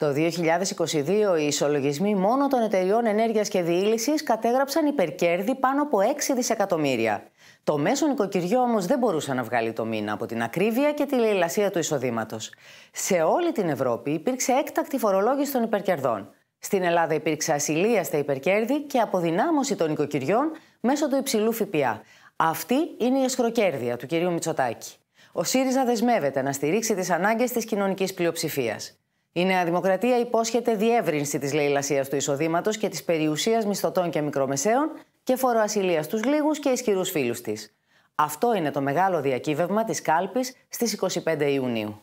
Το 2022 οι ισολογισμοί μόνο των εταιριών ενέργειας και διήλυσης κατέγραψαν υπερκέρδη πάνω από 6 δισεκατομμύρια. Το μέσο νοικοκυριό όμως δεν μπορούσε να βγάλει το μήνα από την ακρίβεια και τη λαϊλασία του εισοδήματος. Σε όλη την Ευρώπη υπήρξε έκτακτη φορολόγηση των υπερκερδών. Στην Ελλάδα υπήρξε ασυλία στα υπερκέρδη και αποδυνάμωση των οικοκυριών μέσω του υψηλού ΦΠΑ. Αυτή είναι η εσχροκέρδεια του κυρίου Μητσοτάκη. Ο ΣΥΡΙΖΑ δεσμεύεται να στηρίξει τις ανάγκες της κοινωνικής πλειοψηφίας. Η Νέα Δημοκρατία υπόσχεται διεύρυνση της λαϊλασία του εισοδήματος και της περιουσίας μισθωτών και μικρομεσαίων και φοροασυλίας στους λίγους και ισχυρούς φίλους της. Αυτό είναι το μεγάλο διακύβευμα της κάλπης στις 25 Ιουνίου.